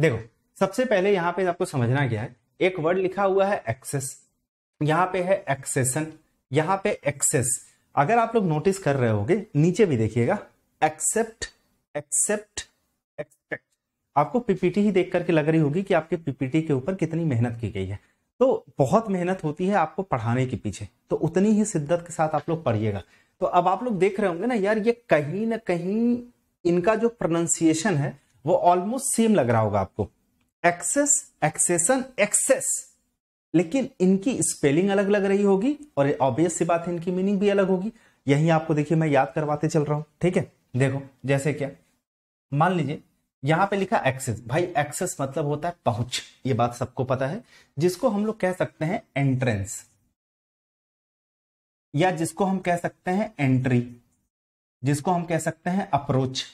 देखो सबसे पहले यहां पे आपको समझना क्या है एक वर्ड लिखा हुआ है एक्सेस यहां पे है एक्सेसन यहां पे एक्सेस अगर आप लोग नोटिस कर रहे होगे नीचे भी देखिएगा एक्सेप्ट एक्सेप्ट एक्सपेक्ट आपको पीपीटी ही देख करके लग रही होगी कि आपके पीपीटी के ऊपर कितनी मेहनत की गई है तो बहुत मेहनत होती है आपको पढ़ाने के पीछे तो उतनी ही शिद्दत के साथ आप लोग पढ़िएगा तो अब आप लोग देख रहे होंगे ना यार ये कहीं ना कहीं इनका जो प्रोनाउंसिएशन है वो ऑलमोस्ट सेम लग रहा होगा आपको एक्सेस एक्सेसन एक्सेस लेकिन इनकी स्पेलिंग अलग लग रही होगी और ऑब्वियस सी बात है इनकी मीनिंग भी अलग होगी यही आपको देखिए मैं याद करवाते चल रहा हूं ठीक है देखो जैसे क्या मान लीजिए यहां पे लिखा एक्सेस भाई एक्सेस मतलब होता है पहुंच ये बात सबको पता है जिसको हम लोग कह सकते हैं एंट्रेंस या जिसको हम कह सकते हैं एंट्री जिसको हम कह सकते हैं अप्रोच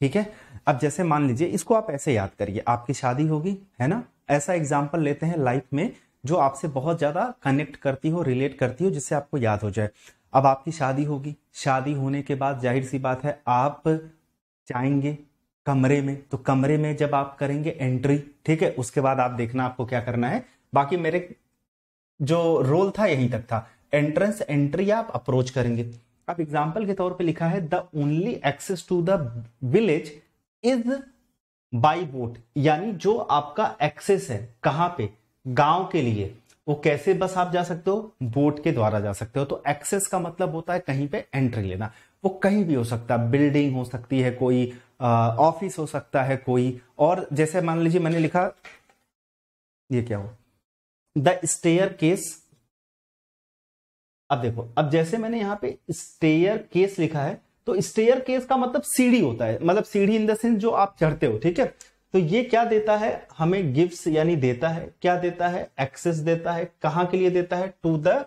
ठीक है अब जैसे मान लीजिए इसको आप ऐसे याद करिए आपकी शादी होगी है ना ऐसा एग्जाम्पल लेते हैं लाइफ में जो आपसे बहुत ज्यादा कनेक्ट करती हो रिलेट करती हो जिससे आपको याद हो जाए अब आपकी शादी होगी शादी होने के बाद जाहिर सी बात है आप जाएंगे कमरे में तो कमरे में जब आप करेंगे एंट्री ठीक है उसके बाद आप देखना आपको क्या करना है बाकी मेरे जो रोल था यहीं तक था एंट्रेंस एंट्री आप अप्रोच करेंगे आप एग्जाम्पल के तौर पे लिखा है the only access to the village is by boat यानी जो आपका एक्सेस है कहां पे गांव के लिए वो कैसे बस आप जा सकते हो बोट के द्वारा जा सकते हो तो एक्सेस का मतलब होता है कहीं पे एंट्री लेना वो कहीं भी हो सकता है बिल्डिंग हो सकती है कोई ऑफिस हो सकता है कोई और जैसे मान लीजिए मैंने लिखा ये क्या हो द स्टेयर केस अब देखो अब जैसे मैंने यहाँ पे स्टेयर केस लिखा है तो स्टेयर केस का मतलब सीढ़ी होता है मतलब सीढ़ी इन द सेंस जो आप चढ़ते हो ठीक है तो ये क्या देता है हमें गिफ्ट यानी देता है क्या देता है एक्सेस देता है कहां के लिए देता है to the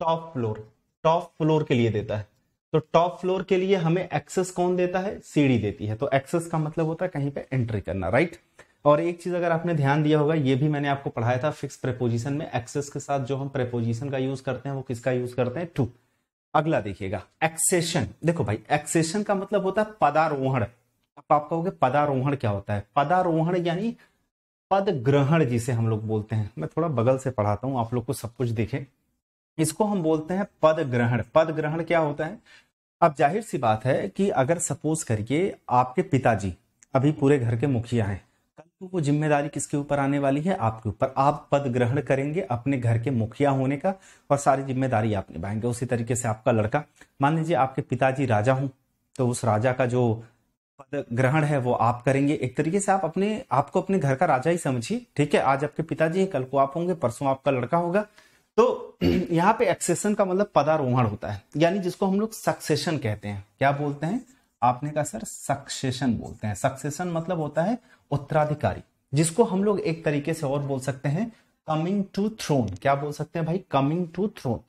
top floor top floor के लिए देता है तो टॉप फ्लोर के लिए हमें एक्सेस कौन देता है सीढ़ी देती है तो एक्सेस का मतलब होता है कहीं पे एंट्री करना राइट और एक चीज अगर आपने ध्यान दिया होगा ये भी मैंने आपको पढ़ाया था फिक्स प्रेपोजिशन में एक्सेस के साथ जो हम प्रेपोजिशन का यूज करते हैं वो किसका यूज करते हैं टू अगला देखिएगा एक्सेशन देखो भाई एक्सेशन का मतलब होता है पदारोहण अब आप कहोगे पदारोहण क्या होता है पदारोहण यानी पद ग्रहण जिसे हम लोग बोलते हैं मैं थोड़ा बगल से पढ़ाता हूं आप लोग को सब कुछ देखे इसको हम बोलते हैं पद ग्रहण पद ग्रहण क्या होता है अब जाहिर सी बात है कि अगर सपोज करिए आपके पिताजी अभी पूरे घर के मुखिया हैं तो वो जिम्मेदारी किसके ऊपर आने वाली है आपके ऊपर आप पद ग्रहण करेंगे अपने घर के मुखिया होने का और सारी जिम्मेदारी आप निभाएंगे उसी तरीके से आपका लड़का मान लीजिए आपके पिताजी राजा हूं तो उस राजा का जो पद ग्रहण है वो आप करेंगे एक तरीके से आप अपने आपको अपने घर का राजा ही समझिए ठीक है आज आपके पिताजी हैं कल को आप होंगे परसों आपका लड़का होगा तो यहाँ पे एक्सेशन का मतलब पदारोहण होता है यानी जिसको हम लोग सक्सेशन कहते हैं क्या बोलते हैं आपने कहा सर सक्सेशन बोलते हैं सक्सेशन मतलब होता है उत्तराधिकारी जिसको हम लोग एक तरीके से और बोल सकते हैं कमिंग टू थ्रोन क्या बोल सकते हैं भाई कमिंग टू थ्रोन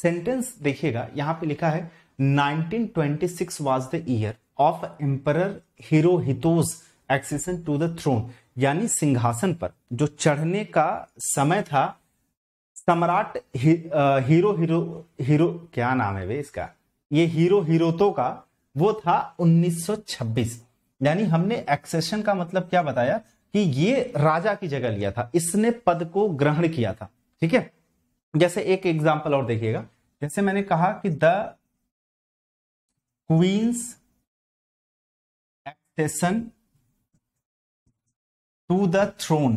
सेंटेंस देखिएगा यहां पे लिखा है 1926 was the year of emperor Hirohito's accession to the throne यानी सिंहासन पर जो चढ़ने का समय था सम्राट ही, हीरो हीरो हीरो क्या नाम है वे इसका ये हीरो हीरोतो का वो था 1926 यानी हमने एक्सेशन का मतलब क्या बताया कि ये राजा की जगह लिया था इसने पद को ग्रहण किया था ठीक है जैसे एक एग्जाम्पल और देखिएगा जैसे मैंने कहा कि the queen's accession to the throne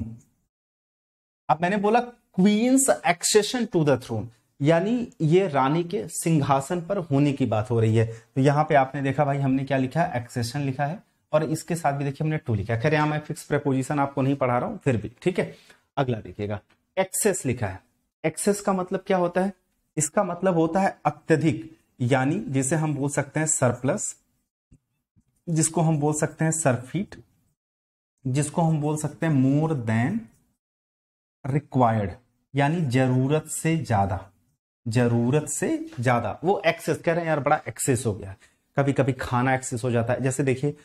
अब मैंने बोला queen's accession to the throne यानी ये रानी के सिंहासन पर होने की बात हो रही है तो यहाँ पे आपने देखा भाई हमने क्या लिखा है एक्सेशन लिखा है और इसके साथ भी देखिए हमने टू लिखा है खैर यहाँ मैं फिक्स प्रपोजिशन आपको नहीं पढ़ा रहा हूँ फिर भी ठीक है अगला देखिएगा एक्सेस लिखा है एक्सेस का मतलब क्या होता है इसका मतलब होता है अत्यधिक यानी जिसे हम बोल सकते हैं सरप्लस जिसको हम बोल सकते हैं सरफीट जिसको हम बोल सकते हैं मोर देन रिक्वायर्ड यानी जरूरत से ज्यादा जरूरत से ज्यादा वो एक्सेस कह रहे हैं यार बड़ा एक्सेस हो गया कभी कभी खाना एक्सेस हो जाता है जैसे देखिए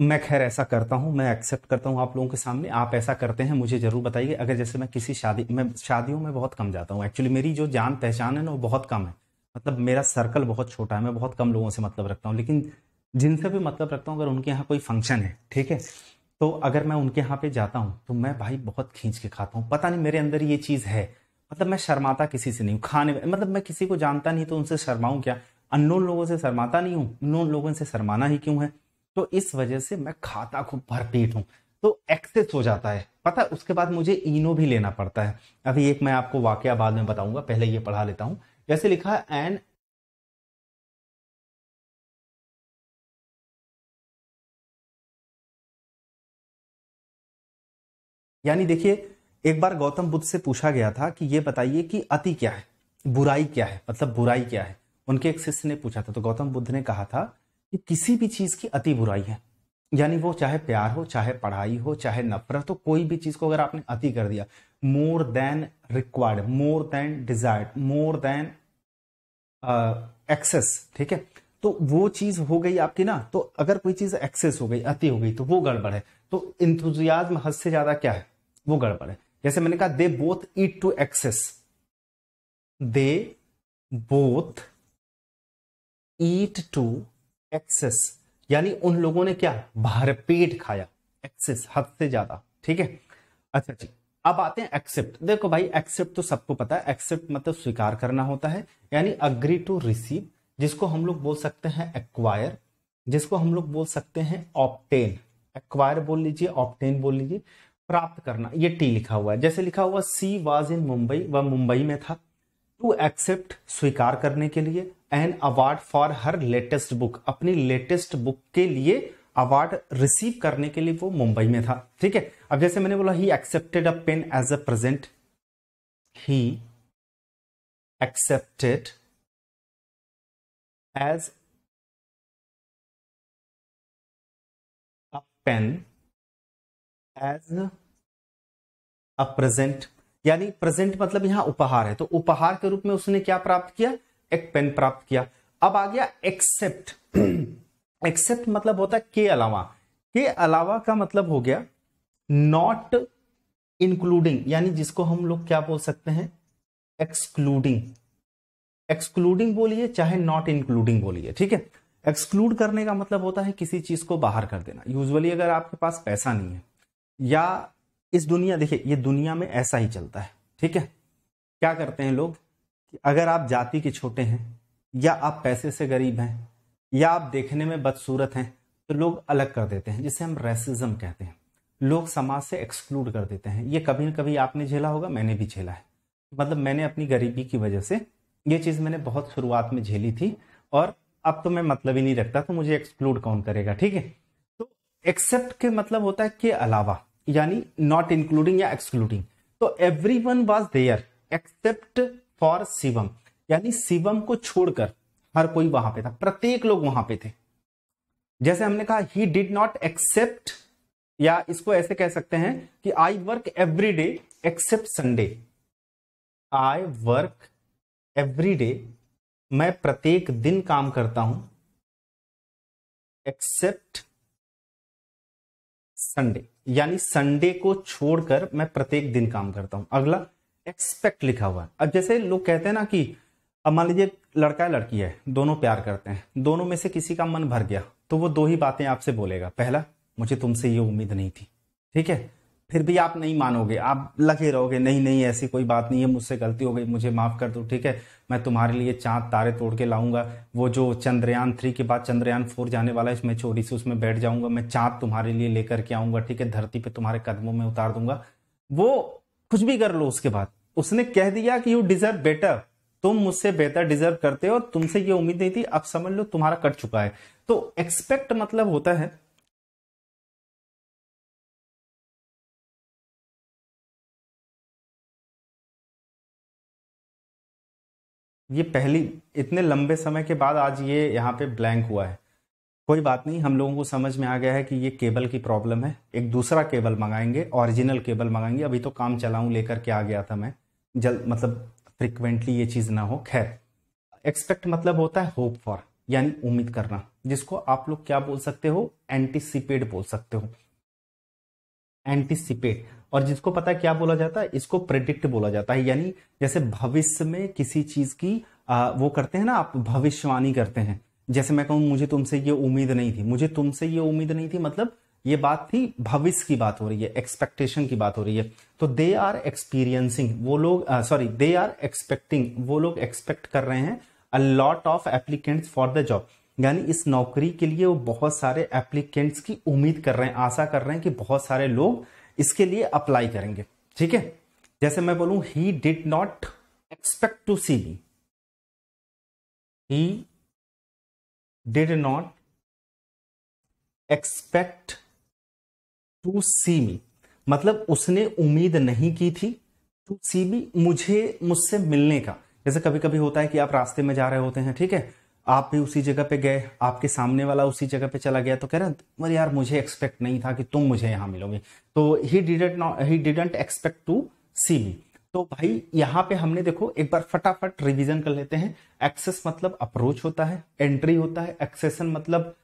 मैं खैर ऐसा करता हूं मैं एक्सेप्ट करता हूं आप लोगों के सामने आप ऐसा करते हैं मुझे जरूर बताइए अगर जैसे मैं किसी शादी मैं शादियों में बहुत कम जाता हूँ एक्चुअली मेरी जो जान पहचान है ना वो बहुत कम है मतलब मेरा सर्कल बहुत छोटा है मैं बहुत कम लोगों से मतलब रखता हूँ लेकिन जिनसे भी मतलब रखता हूँ अगर उनके यहाँ कोई फंक्शन है ठीक है तो अगर मैं उनके यहाँ पे जाता हूँ तो मैं भाई बहुत खींच के खाता हूँ पता नहीं मेरे अंदर ये चीज़ है मतलब मैं शर्माता किसी से नहीं हूँ खाने में मतलब मैं किसी को जानता नहीं तो उनसे शर्माऊं क्या अनोन लोगों से शर्माता नहीं हूँ नोन लोगों से शर्माना ही क्यों है तो इस वजह से मैं खाता खूब भरपेट हूँ तो एक्सेस हो जाता है पता है उसके बाद मुझे इनो भी लेना पड़ता है अभी एक मैं आपको वाक्य बाद में बताऊंगा पहले ये पढ़ा लेता हूँ जैसे लिखा है एन यानी देखिए एक बार गौतम बुद्ध से पूछा गया था कि ये बताइए कि अति क्या है बुराई क्या है मतलब बुराई क्या है उनके एक शिष्य ने पूछा था तो गौतम बुद्ध ने कहा था कि किसी भी चीज की अति बुराई है यानी वो चाहे प्यार हो चाहे पढ़ाई हो चाहे नफरत हो कोई भी चीज को अगर आपने अति कर दिया more than required more than desired more than excess ठीक है तो वो चीज हो गई आपकी ना तो अगर कोई चीज एक्सेस हो गई अति हो गई तो वो गड़बड़ है तो इंतजियाज हद से ज्यादा क्या है वो गड़बड़ है जैसे मैंने कहा they both eat to excess they both eat to excess यानी उन लोगों ने क्या भरपेट खाया एक्सेस हद से ज्यादा ठीक है अच्छा जी अब आते हैं एक्सेप्ट देखो भाई एक्सेप्ट तो सबको पता है एक्सेप्ट मतलब स्वीकार करना होता है यानी अग्री टू रिसीव जिसको हम लोग बोल सकते हैं एक्वायर जिसको हम लोग बोल सकते हैं ऑप्टेन एक्वायर बोल लीजिए ऑप्टेन बोल लीजिए प्राप्त करना ये टी लिखा हुआ है जैसे लिखा हुआ सी वाज इन मुंबई वह मुंबई में था टू एक्सेप्ट स्वीकार करने के लिए an award for her latest book अपनी लेटेस्ट बुक के लिए अवार्ड रिसीव करने के लिए वो मुंबई में था ठीक है अब जैसे मैंने बोला he accepted a pen as a present he accepted as pen as a a present यानी प्रेजेंट मतलब यहां उपहार है तो उपहार के रूप में उसने क्या प्राप्त किया एक पेन प्राप्त किया अब आ गया एक्सेप्ट एक्सेप्ट मतलब होता है के अलावा के अलावा का मतलब हो गया नॉट इंक्लूडिंग यानी जिसको हम लोग क्या बोल सकते हैं एक्सक्लूडिंग एक्सक्लूडिंग बोलिए चाहे नॉट इंक्लूडिंग बोलिए ठीक है एक्सक्लूड करने का मतलब होता है किसी चीज को बाहर कर देना यूजली अगर आपके पास पैसा नहीं है या इस दुनिया देखिए ये दुनिया में ऐसा ही चलता है ठीक है क्या करते हैं लोग कि अगर आप जाति के छोटे हैं या आप पैसे से गरीब हैं या आप देखने में बदसूरत हैं तो लोग अलग कर देते हैं जिसे हम रेसिज्म कहते हैं लोग समाज से एक्सक्लूड कर देते हैं ये कभी ना कभी आपने झेला होगा मैंने भी झेला है मतलब मैंने अपनी गरीबी की वजह से ये चीज़ मैंने बहुत शुरुआत में झेली थी और अब तो मैं मतलब ही नहीं रखता तो मुझे एक्सक्लूड कौन करेगा ठीक है तो एक्सेप्ट के मतलब होता है के अलावा यानी नॉट इंक्लूडिंग या एक्सक्लूडिंग तो every one was there except for Shivam यानी शिवम को छोड़कर हर कोई वहां पे था प्रत्येक लोग वहां पे थे जैसे हमने कहा ही डिड नॉट एक्सेप्ट या इसको ऐसे कह सकते हैं कि I work every day except Sunday I work every day मैं प्रत्येक दिन काम करता हूं एक्सेप्ट संडे यानी संडे को छोड़कर मैं प्रत्येक दिन काम करता हूं अगला एक्सपेक्ट लिखा हुआ है अब जैसे लोग कहते हैं ना कि अब मान लीजिए लड़का है लड़की है दोनों प्यार करते हैं दोनों में से किसी का मन भर गया तो वो दो ही बातें आपसे बोलेगा पहला मुझे तुमसे ये उम्मीद नहीं थी ठीक है फिर भी आप नहीं मानोगे आप लगे रहोगे नहीं नहीं ऐसी कोई बात नहीं है मुझसे गलती हो गई मुझे माफ़ कर दो ठीक है मैं तुम्हारे लिए चांद तारे तोड़ के लाऊंगा वो जो चंद्रयान थ्री के बाद चंद्रयान फोर जाने वाला है मैं चोरी से उसमें बैठ जाऊंगा मैं चांद तुम्हारे लिए लेकर के आऊंगा ठीक है धरती पे तुम्हारे कदमों में उतार दूंगा वो कुछ भी कर लो उसके बाद उसने कह दिया कि यू डिजर्व बेटर तुम मुझसे बेहतर डिजर्व करते हो और तुमसे ये उम्मीद नहीं थी अब समझ लो तुम्हारा कट चुका है तो एक्सपेक्ट मतलब होता है ये पहली इतने लंबे समय के बाद आज ये यहाँ पे ब्लैंक हुआ है कोई बात नहीं हम लोगों को समझ में आ गया है कि ये केबल की प्रॉब्लम है एक दूसरा केबल मंगाएंगे ओरिजिनल केबल मंगाएंगे अभी तो काम चलाऊँ लेकर के आ गया था मैं जल्द मतलब फ्रिक्वेंटली ये चीज़ ना हो खैर एक्सपेक्ट मतलब होता है होप फॉर यानी उम्मीद करना जिसको आप लोग क्या बोल सकते हो एंटिसिपेट बोल सकते हो एंटीसीपेड और जिसको पता है क्या बोला जाता है इसको प्रिडिक्ट बोला जाता है यानी जैसे भविष्य में किसी चीज की आ, वो करते हैं ना आप भविष्यवाणी करते हैं जैसे मैं कहूं मुझे तुमसे ये उम्मीद नहीं थी मुझे तुमसे ये उम्मीद नहीं थी मतलब ये बात थी भविष्य की बात हो रही है एक्सपेक्टेशन की बात हो रही है तो दे आर एक्सपीरियंसिंग वो लोग सॉरी दे आर एक्सपेक्टिंग वो लोग एक्सपेक्ट कर रहे हैं a lot of applicants for the job यानी इस नौकरी के लिए वो बहुत सारे एप्लीकेंट्स की उम्मीद कर रहे हैं आशा कर रहे हैं कि बहुत सारे लोग इसके लिए अप्लाई करेंगे ठीक है जैसे मैं बोलूं he did not expect to see me he did not expect to see me मतलब उसने उम्मीद नहीं की थी टू सी मी मुझे मुझसे मिलने का जैसे कभी कभी होता है कि आप रास्ते में जा रहे होते हैं ठीक है आप भी उसी जगह पे गए आपके सामने वाला उसी जगह पे चला गया तो कह रहा अरे यार मुझे एक्सपेक्ट नहीं था कि तुम मुझे यहाँ मिलोगे तो he didn't not he didn't expect to see me तो भाई यहाँ पे हमने देखो एक बार फटाफट रिवीजन कर लेते हैं एक्सेस मतलब अप्रोच होता है एंट्री होता है एक्सेसन मतलब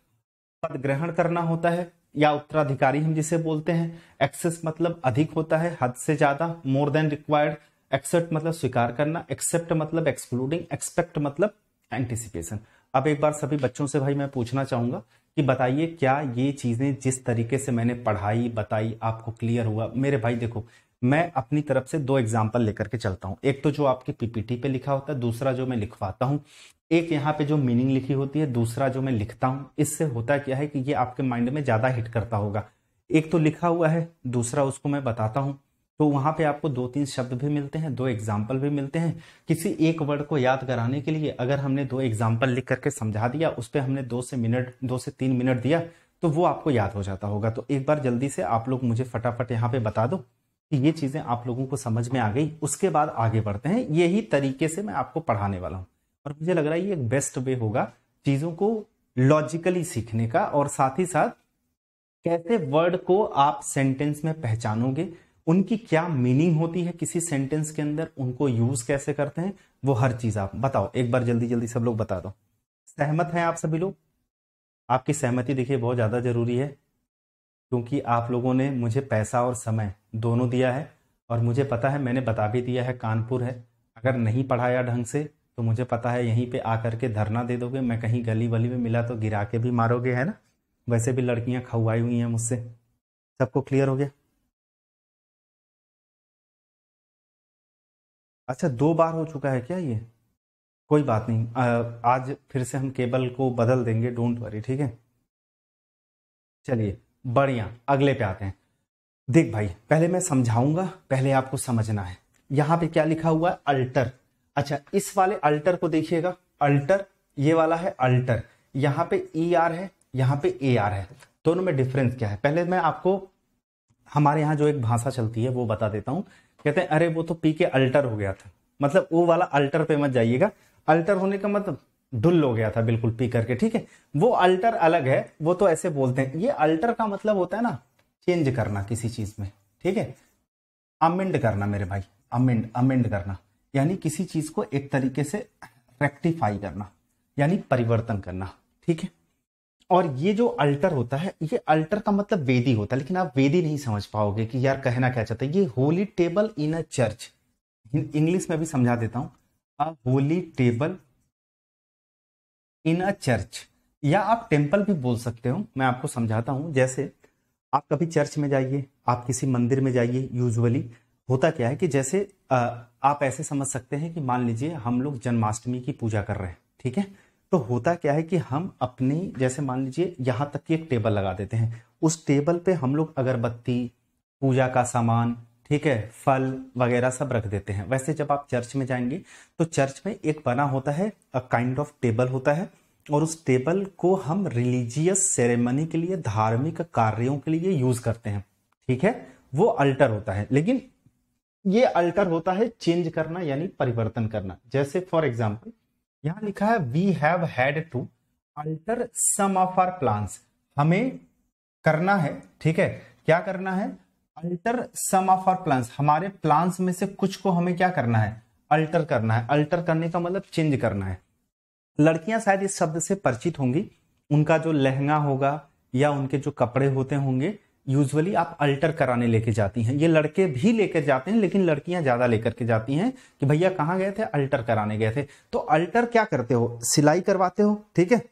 पद ग्रहण करना होता है या उत्तराधिकारी हम जिसे बोलते हैं एक्सेस मतलब अधिक होता है हद से ज्यादा मोर देन रिक्वायर्ड एक्सेप्ट मतलब स्वीकार करना एक्सेप्ट मतलब एक्सक्लूडिंग एक्सपेक्ट मतलब एंटिसिपेशन अब एक बार सभी बच्चों से भाई मैं पूछना चाहूंगा कि बताइए क्या ये चीजें जिस तरीके से मैंने पढ़ाई बताई आपको क्लियर हुआ मेरे भाई देखो मैं अपनी तरफ से दो एग्जाम्पल लेकर के चलता हूँ एक तो जो आपके पीपीटी पे लिखा होता है दूसरा जो मैं लिखवाता हूँ एक यहाँ पे जो मीनिंग लिखी होती है दूसरा जो मैं लिखता हूँ इससे होता क्या है कि ये आपके माइंड में ज्यादा हिट करता होगा एक तो लिखा हुआ है दूसरा उसको मैं बताता हूँ तो वहां पे आपको दो तीन शब्द भी मिलते हैं दो एग्जाम्पल भी मिलते हैं किसी एक वर्ड को याद कराने के लिए अगर हमने दो एग्जाम्पल लिख करके समझा दिया उस पर हमने दो से मिनट दो से तीन मिनट दिया तो वो आपको याद हो जाता होगा तो एक बार जल्दी से आप लोग मुझे फटाफट यहाँ पे बता दो कि ये चीजें आप लोगों को समझ में आ गई उसके बाद आगे बढ़ते हैं यही तरीके से मैं आपको पढ़ाने वाला हूँ और मुझे लग रहा है ये एक बेस्ट वे होगा चीजों को लॉजिकली सीखने का और साथ ही साथ कैसे वर्ड को आप सेंटेंस में पहचानोगे उनकी क्या मीनिंग होती है किसी सेंटेंस के अंदर उनको यूज कैसे करते हैं वो हर चीज आप बताओ एक बार जल्दी जल्दी सब लोग बता दो सहमत हैं आप सभी लोग आपकी सहमति देखिए बहुत ज़्यादा ज़रूरी है क्योंकि आप लोगों ने मुझे पैसा और समय दोनों दिया है और मुझे पता है मैंने बता भी दिया है कानपुर है अगर नहीं पढ़ाया ढंग से तो मुझे पता है यहीं पे आकर के धरना दे दोगे मैं कहीं गली वली में मिला तो गिरा के भी मारोगे है ना वैसे भी लड़कियां खुआई हुई हैं मुझसे सबको क्लियर हो गया अच्छा दो बार हो चुका है क्या ये कोई बात नहीं आज फिर से हम केबल को बदल देंगे डोंट वरी ठीक है चलिए बढ़िया अगले पे आते हैं देख भाई पहले मैं समझाऊंगा पहले आपको समझना है यहां पे क्या लिखा हुआ है अल्टर अच्छा इस वाले अल्टर को देखिएगा अल्टर ये वाला है अल्टर यहां पे ई e आर है यहां पे ए आर है दोनों में डिफरेंस क्या है पहले मैं आपको हमारे यहाँ जो एक भाषा चलती है वो बता देता हूँ कहते हैं अरे वो तो पी के अल्टर हो गया था मतलब वो वाला अल्टर पे मत जाइएगा अल्टर होने का मतलब डुल हो गया था बिल्कुल पी करके ठीक है वो अल्टर अलग है वो तो ऐसे बोलते हैं ये अल्टर का मतलब होता है ना चेंज करना किसी चीज में ठीक है अमेंड करना मेरे भाई अमेंड अमेंड करना यानी किसी चीज को एक तरीके से रेक्टिफाई करना यानी परिवर्तन करना ठीक है और ये जो अल्टर होता है ये अल्टर का मतलब वेदी होता है लेकिन आप वेदी नहीं समझ पाओगे कि यार कहना क्या चाहता है ये holy table in a church English में भी समझा देता हूँ a holy table in a church या आप टेम्पल भी बोल सकते हो मैं आपको समझाता हूं जैसे आप कभी चर्च में जाइए आप किसी मंदिर में जाइए यूजुअली होता क्या है कि जैसे आप ऐसे समझ सकते हैं कि मान लीजिए हम लोग जन्माष्टमी की पूजा कर रहे हैं ठीक है तो होता क्या है कि हम अपनी जैसे मान लीजिए यहाँ तक की एक टेबल लगा देते हैं उस टेबल पे हम लोग अगरबत्ती पूजा का सामान ठीक है फल वगैरह सब रख देते हैं वैसे जब आप चर्च में जाएंगे तो चर्च में एक बना होता है अ काइंड ऑफ टेबल होता है और उस टेबल को हम रिलीजियस सेरेमनी के लिए धार्मिक कार्यों के लिए यूज करते हैं ठीक है वो अल्टर होता है लेकिन ये अल्टर होता है चेंज करना यानी परिवर्तन करना जैसे फॉर एग्जाम्पल यहां लिखा है we have had to alter some of our plans हमें करना है ठीक है क्या करना है alter some of our plans हमारे प्लांस में से कुछ को हमें क्या करना है अल्टर करना है अल्टर करने का मतलब चेंज करना है लड़कियां शायद इस शब्द से परिचित होंगी उनका जो लहंगा होगा या उनके जो कपड़े होते होंगे यूजुअली आप अल्टर कराने लेके जाती हैं ये लड़के भी लेकर जाते हैं लेकिन लड़कियां ज़्यादा लेकर के जाती हैं कि भैया कहाँ गए थे अल्टर कराने गए थे तो अल्टर क्या करते हो सिलाई करवाते हो ठीक है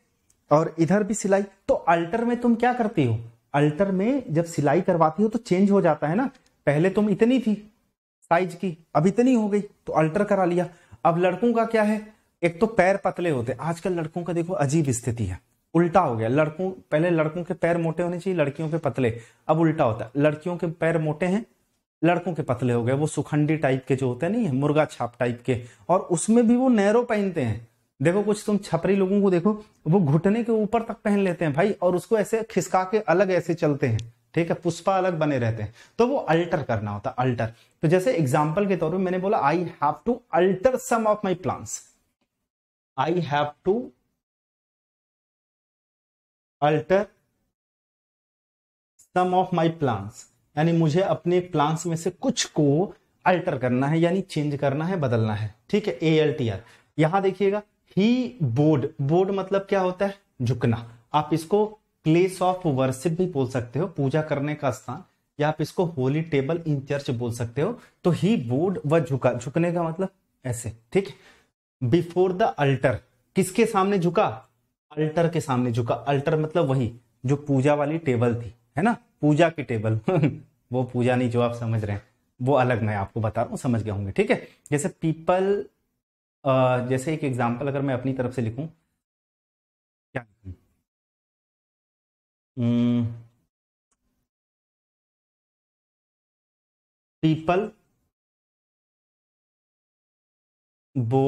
और इधर भी सिलाई तो अल्टर में तुम क्या करती हो अल्टर में जब सिलाई करवाती हो तो चेंज हो जाता है ना पहले तुम इतनी थी साइज की अब इतनी हो गई तो अल्टर करा लिया अब लड़कों का क्या है एक तो पैर पतले होते आजकल लड़कों का देखो अजीब स्थिति है उल्टा हो गया लड़कों पहले लड़कों के पैर मोटे होने चाहिए लड़कियों के पतले अब उल्टा होता है लड़कियों के पैर मोटे हैं लड़कों के पतले हो गए वो सुखंडी टाइप के जो होते हैं नहीं मुर्गा छाप टाइप के और उसमें भी वो नैरो पहनते हैं देखो कुछ तुम छपरी लोगों को देखो वो घुटने के ऊपर तक पहन लेते हैं भाई और उसको ऐसे खिसका के अलग ऐसे चलते हैं ठीक है पुष्पा अलग बने रहते हैं तो वो अल्टर करना होता है अल्टर तो जैसे एग्जाम्पल के तौर पर मैंने बोला I have to alter some of my plants I have to alter some of my plants यानी मुझे अपने प्लांट्स में से कुछ को अल्टर करना है यानी चेंज करना है बदलना है ठीक है ए एल टी आर यहां देखिएगा ही बोर्ड बोर्ड मतलब क्या होता है झुकना आप इसको प्लेस ऑफ वर्शिप भी बोल सकते हो पूजा करने का स्थान या आप इसको होली टेबल इन चर्च बोल सकते हो तो ही बोर्ड व झुका झुकने का मतलब ऐसे ठीक बिफोर द अल्टर किसके सामने झुका अल्टर के सामने झुका अल्टर मतलब वही जो पूजा वाली टेबल थी है ना पूजा की टेबल वो पूजा नहीं जो आप समझ रहे हैं वो अलग मैं आपको बता रहा हूँ समझ गए होंगे ठीक है जैसे पीपल जैसे एक एग्जाम्पल अगर मैं अपनी तरफ से लिखूं क्या लिखूं पीपल हम्म। बो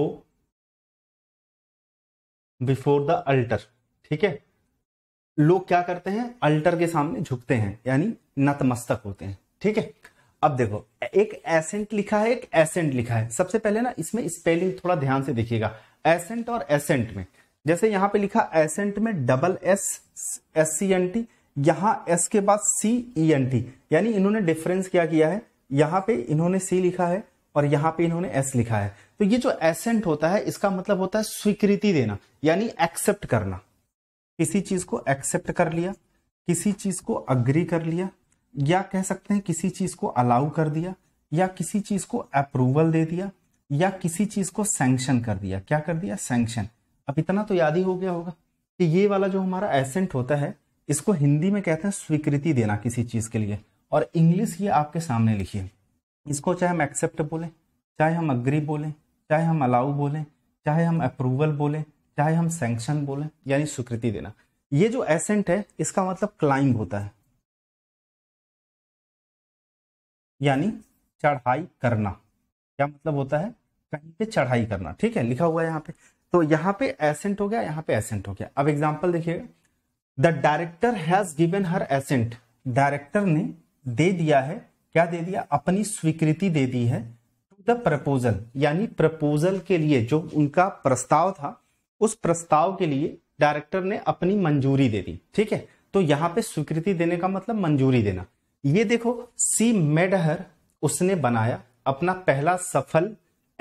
बिफोर द अल्टर ठीक है लोग क्या करते हैं अल्टर के सामने झुकते हैं यानी नतमस्तक होते हैं ठीक है अब देखो एक एसेंट लिखा है एक एसेंट लिखा है सबसे पहले ना इसमें स्पेलिंग थोड़ा ध्यान से देखिएगा एसेंट और एसेंट में जैसे यहां पे लिखा एसेंट में double S S C N T यहां एस के बाद सी ई एन टी यानी इन्होंने डिफरेंस क्या किया है यहां पे इन्होंने सी लिखा है और यहां पे इन्होंने एस लिखा है तो ये जो एसेंट होता है इसका मतलब होता है स्वीकृति देना यानी एक्सेप्ट करना किसी चीज को एक्सेप्ट कर लिया किसी चीज को अग्री कर लिया या कह सकते हैं किसी चीज को अलाउ कर दिया या किसी चीज को अप्रूवल दे दिया या किसी चीज को सैंक्शन कर दिया क्या कर दिया सैंक्शन अब इतना तो याद ही हो गया होगा कि ये वाला जो हमारा एसेंट होता है इसको हिंदी में कहते हैं स्वीकृति देना किसी चीज के लिए और इंग्लिश ये आपके सामने लिखिए इसको चाहे हम एक्सेप्ट बोलें चाहे हम अग्री बोलें चाहे हम अलाउ बोलें चाहे हम अप्रूवल बोलें चाहे हम सेंक्शन बोलें यानी स्वीकृति देना ये जो एसेंट है इसका मतलब क्लाइंब होता है यानी चढ़ाई करना क्या मतलब होता है कहीं पे चढ़ाई करना ठीक है लिखा हुआ है यहाँ पे तो यहाँ पे एसेंट हो गया यहाँ पे एसेंट हो गया अब एग्जाम्पल देखिएगा the director has given her assent director ने दे दिया है क्या दे दिया अपनी स्वीकृति दे दी है द प्रपोजल यानी प्रपोजल के लिए जो उनका प्रस्ताव था उस प्रस्ताव के लिए डायरेक्टर ने अपनी मंजूरी दे दी ठीक है तो यहां पे स्वीकृति देने का मतलब मंजूरी देना ये देखो सी मेडहर उसने बनाया अपना पहला सफल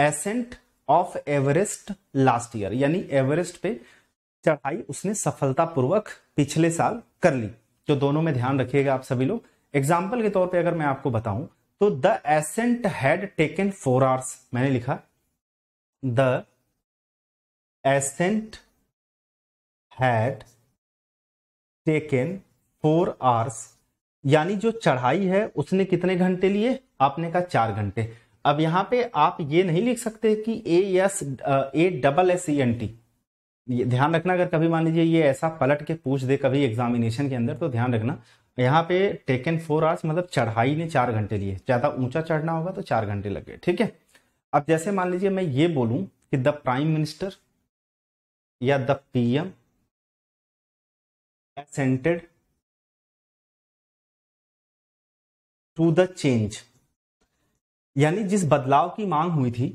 ascent of Everest last year यानी एवरेस्ट पे चढ़ाई उसने सफलतापूर्वक पिछले साल कर ली तो दोनों में ध्यान रखिएगा आप सभी लोग एग्जाम्पल के तौर पे अगर मैं आपको बताऊं तो the ascent had taken four hours मैंने लिखा the ascent had taken four hours यानी जो चढ़ाई है उसने कितने घंटे लिए आपने कहा चार घंटे अब यहां पे आप ये नहीं लिख सकते कि A S A double S E N T ध्यान रखना अगर कभी मान लीजिए ये ऐसा पलट के पूछ दे कभी एग्जामिनेशन के अंदर तो ध्यान रखना यहाँ पे टेकन फोर आवर्स मतलब चढ़ाई ने चार घंटे लिए ज्यादा ऊंचा चढ़ना होगा तो चार घंटे लग गए ठीक है अब जैसे मान लीजिए मैं ये बोलूं कि द प्राइम मिनिस्टर या the PM assented to the change यानी जिस बदलाव की मांग हुई थी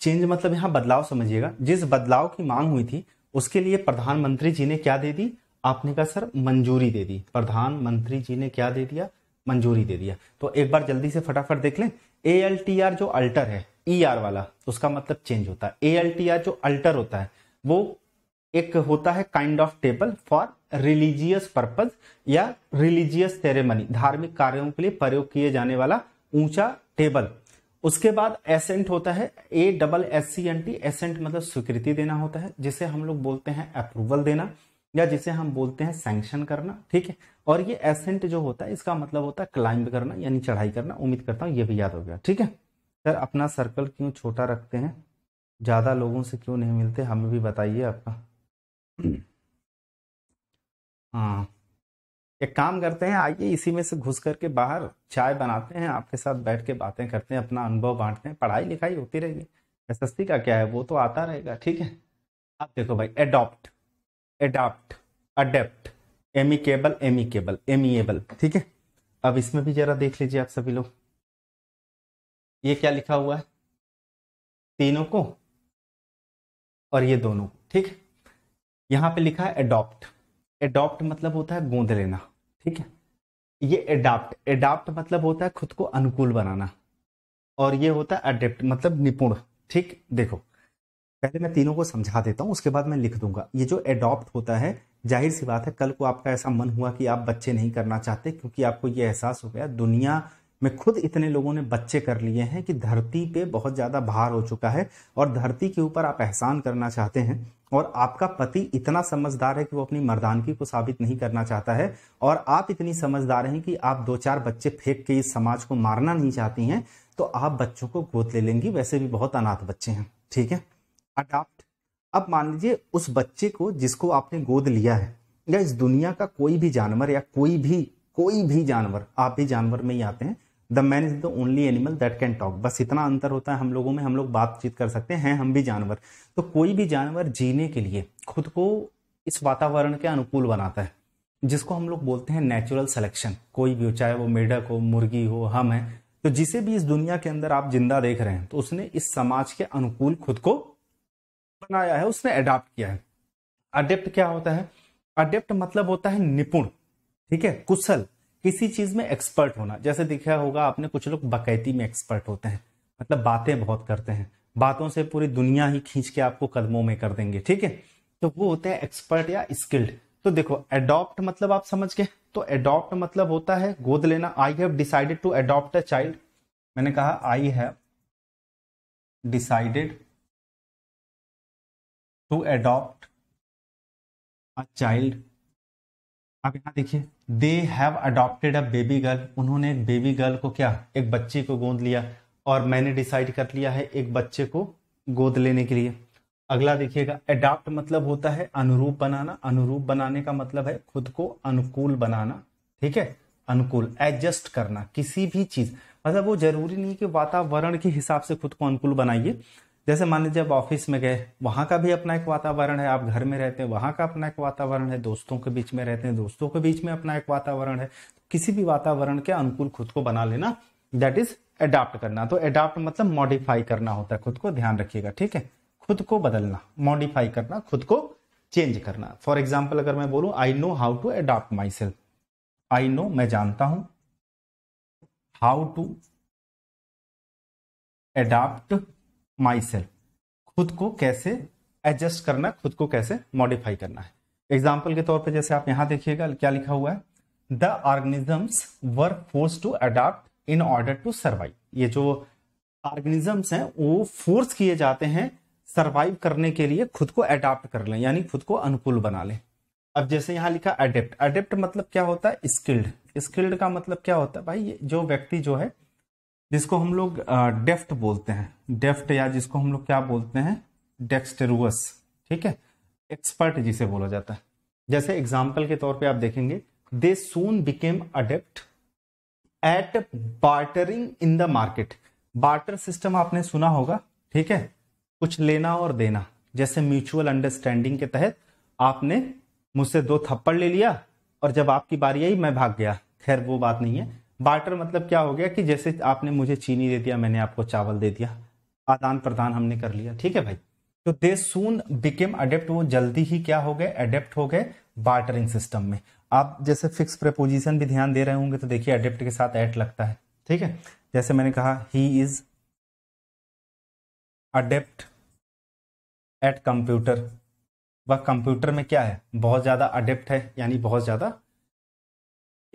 चेंज मतलब यहां बदलाव समझिएगा जिस बदलाव की मांग हुई थी उसके लिए प्रधानमंत्री जी ने क्या दे दी आपने कहा सर मंजूरी दे दी प्रधानमंत्री जी ने क्या दे दिया मंजूरी दे दिया तो एक बार जल्दी से फटाफट देख लें ए एल टी आर जो अल्टर है ई e आर वाला उसका मतलब चेंज होता है ए एल टी आर जो अल्टर होता है वो एक होता है kind of table for religious purpose या रिलीजियस सेरेमनी धार्मिक कार्यों के लिए प्रयोग किए जाने वाला ऊंचा टेबल उसके बाद एसेंट होता है A double S C N T assent मतलब स्वीकृति देना होता है जिसे हम लोग बोलते हैं अप्रूवल देना या जिसे हम बोलते हैं सैंक्शन करना ठीक है और ये एसेंट जो होता है इसका मतलब होता है क्लाइंब करना यानी चढ़ाई करना उम्मीद करता हूँ ये भी याद हो गया ठीक है सर अपना सर्कल क्यों छोटा रखते हैं ज़्यादा लोगों से क्यों नहीं मिलते हमें भी बताइए आपका हाँ एक काम करते हैं आइए इसी में से घुस करके बाहर चाय बनाते हैं आपके साथ बैठ के बातें करते हैं अपना अनुभव बांटते हैं पढ़ाई लिखाई होती रहेगी एस का क्या है वो तो आता रहेगा ठीक है आप देखो भाई adopt adapt adept amicable amicable amiable ठीक है अब इसमें भी जरा देख लीजिए आप सभी लोग ये क्या लिखा हुआ है तीनों को और ये दोनों ठीक है यहां पे लिखा है एडॉप्ट एडॉप्ट मतलब होता है गोंद लेना ठीक है ये एडाप्ट एडाप्ट मतलब होता है खुद को अनुकूल बनाना और ये होता है अडेप्ट मतलब निपुण ठीक देखो पहले मैं तीनों को समझा देता हूँ उसके बाद मैं लिख दूंगा ये जो एडॉप्ट होता है जाहिर सी बात है कल को आपका ऐसा मन हुआ कि आप बच्चे नहीं करना चाहते क्योंकि आपको ये एहसास हो गया दुनिया में खुद इतने लोगों ने बच्चे कर लिए हैं कि धरती पे बहुत ज़्यादा भार हो चुका है और धरती के ऊपर आप एहसान करना चाहते हैं और आपका पति इतना समझदार है कि वो अपनी मर्दानगी को साबित नहीं करना चाहता है और आप इतनी समझदार हैं कि आप दो चार बच्चे फेंक के इस समाज को मारना नहीं चाहती हैं तो आप बच्चों को गोद ले लेंगी वैसे भी बहुत अनाथ बच्चे हैं ठीक है अडाप्ट अब मान लीजिए उस बच्चे को जिसको आपने गोद लिया है या इस दुनिया का कोई भी जानवर या कोई भी कोई भी जानवर आप भी जानवर में ही आते हैं the man is the only animal that can talk बस इतना अंतर होता है हम लोगों में हम लोग बातचीत कर सकते हैं हम भी जानवर तो कोई भी जानवर जीने के लिए खुद को इस वातावरण के अनुकूल बनाता है जिसको हम लोग बोलते हैं नेचुरल सिलेक्शन कोई भी हो चाहे वो मेढक हो मुर्गी हो हम है तो जिसे भी इस दुनिया के अंदर आप जिंदा देख रहे हैं तो उसने इस समाज के अनुकूल खुद को बनाया है उसने अडाप्ट किया है अडेप्ट क्या होता है अडेप्ट मतलब होता है निपुण ठीक है कुशल किसी चीज में एक्सपर्ट होना जैसे दिखा होगा आपने कुछ लोग बकैती में एक्सपर्ट होते हैं मतलब बातें बहुत करते हैं बातों से पूरी दुनिया ही खींच के आपको कदमों में कर देंगे ठीक है तो वो होते हैं एक्सपर्ट या स्किल्ड तो देखो एडॉप्ट मतलब आप समझ गए तो एडॉप्ट मतलब होता है गोद लेना I have decided to adopt a child मैंने कहा I have decided to adopt a child आप यहां देखिए they have adopted a baby girl उन्होंने एक बेबी गर्ल को क्या एक बच्चे को गोद लिया और मैंने डिसाइड कर लिया है एक बच्चे को गोद लेने के लिए अगला देखिएगा एडाप्ट मतलब होता है अनुरूप बनाना अनुरूप बनाने का मतलब है खुद को अनुकूल बनाना ठीक है अनुकूल एडजस्ट करना किसी भी चीज मतलब वो जरूरी नहीं कि वातावरण के हिसाब से खुद को अनुकूल बनाइए जैसे मान लीजिए आप ऑफिस में गए वहाँ का भी अपना एक वातावरण है आप घर में रहते हैं वहाँ का अपना एक वातावरण है दोस्तों के बीच में रहते हैं दोस्तों के बीच में अपना एक वातावरण है तो किसी भी वातावरण के अनुकूल खुद को बना लेना दैट इज एडाप्ट करना तो एडाप्ट मतलब मॉडिफाई करना होता है खुद को ध्यान रखिएगा ठीक है खुद को बदलना मॉडिफाई करना खुद को चेंज करना फॉर एग्जाम्पल अगर मैं बोलूँ I know how to adapt myself I know मैं जानता हूँ how to adapt myself खुद को कैसे एडजस्ट करना खुद को कैसे मॉडिफाई करना है एग्जाम्पल के तौर पर जैसे आप यहां देखिएगा क्या लिखा हुआ है the organisms were forced to adapt in order to survive ये जो ऑर्गेनिजम्स हैं वो फोर्स किए जाते हैं सर्वाइव करने के लिए खुद को अडाप्ट कर लें यानी खुद को अनुकूल बना लें अब जैसे यहाँ लिखा अडेप्ट अडेप्ट मतलब क्या होता है स्किल्ड स्किल्ड का मतलब क्या होता है भाई ये जो व्यक्ति जो है जिसको हम लोग डेफ्ट बोलते हैं डेफ्ट या जिसको हम लोग क्या बोलते हैं डेक्सटेरुअस ठीक है एक्सपर्ट जिसे बोला जाता है जैसे एग्जाम्पल के तौर पर आप देखेंगे they soon became adept at bartering in the market barter system आपने सुना होगा ठीक है कुछ लेना और देना जैसे म्यूचुअल अंडरस्टैंडिंग के तहत आपने मुझसे दो थप्पड़ ले लिया और जब आपकी बारी आई मैं भाग गया खैर वो बात नहीं है बार्टर मतलब क्या हो गया कि जैसे आपने मुझे चीनी दे दिया मैंने आपको चावल दे दिया आदान प्रदान हमने कर लिया ठीक है भाई तो दे सून बिकेम अडेप्ट वो जल्दी ही क्या हो गए अडेप्ट हो गए बार्टरिंग सिस्टम में आप जैसे फिक्स प्रपोजिशन भी ध्यान दे रहे होंगे तो देखिए अडेप्ट के साथ एट लगता है ठीक है जैसे मैंने कहा he is adept at computer वह कंप्यूटर में क्या है बहुत ज़्यादा अडेप्ट है यानी बहुत ज़्यादा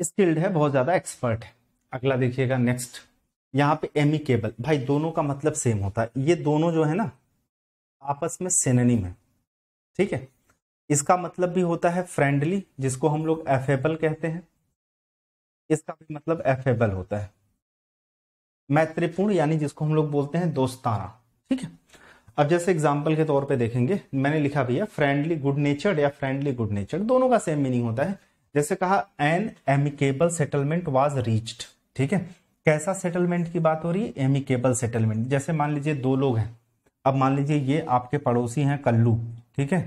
स्किल्ड है बहुत ज्यादा एक्सपर्ट है अगला देखिएगा नेक्स्ट यहाँ पे एमी केबल भाई दोनों का मतलब सेम होता है ये दोनों जो है ना आपस में सेनेनिम है ठीक है इसका मतलब भी होता है फ्रेंडली जिसको हम लोग एफेबल कहते हैं इसका भी मतलब एफेबल होता है मैत्रीपूर्ण यानी जिसको हम लोग बोलते हैं दोस्ताना ठीक है अब जैसे एग्जाम्पल के तौर पे देखेंगे मैंने लिखा भैया फ्रेंडली गुड नेचर्ड या फ्रेंडली गुड नेचर्ड दोनों का सेम मीनिंग होता है जैसे कहा an amicable settlement was reached ठीक है कैसा सेटलमेंट की बात हो रही है एमिकेबल सेटलमेंट जैसे मान लीजिए दो लोग हैं अब मान लीजिए ये आपके पड़ोसी हैं कल्लू ठीक है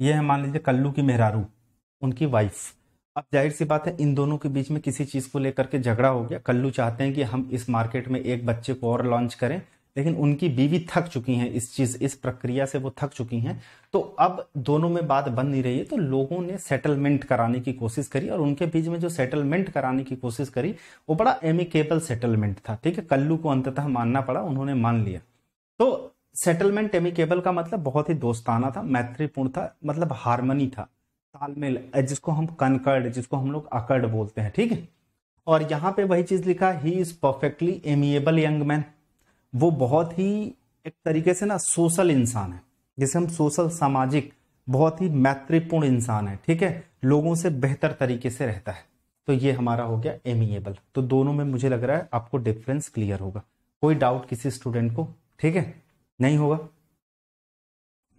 ये है मान लीजिए कल्लू की मेहरारू उनकी वाइफ अब जाहिर सी बात है इन दोनों के बीच में किसी चीज को लेकर के झगड़ा हो गया कल्लू चाहते हैं कि हम इस मार्केट में एक बच्चे को और लॉन्च करें लेकिन उनकी बीवी थक चुकी हैं इस चीज इस प्रक्रिया से वो थक चुकी हैं तो अब दोनों में बात बन नहीं रही है तो लोगों ने सेटलमेंट कराने की कोशिश करी और उनके बीच में जो सेटलमेंट कराने की कोशिश करी वो बड़ा एमिकेबल सेटलमेंट था ठीक है कल्लू को अंततः मानना पड़ा उन्होंने मान लिया तो सेटलमेंट एमिकेबल का मतलब बहुत ही दोस्ताना था मैत्रीपूर्ण था मतलब हारमनी था तालमेल जिसको हम कनकर्ड जिसको हम लोग अकर्ड बोलते हैं ठीक है और यहाँ पे वही चीज लिखा he is perfectly amiable young man वो बहुत ही एक तरीके से ना सोशल इंसान है जिसे हम सोशल सामाजिक बहुत ही मैत्रीपूर्ण इंसान है ठीक है लोगों से बेहतर तरीके से रहता है तो ये हमारा हो गया एमिएबल तो दोनों में मुझे लग रहा है आपको डिफरेंस क्लियर होगा कोई डाउट किसी स्टूडेंट को ठीक है नहीं होगा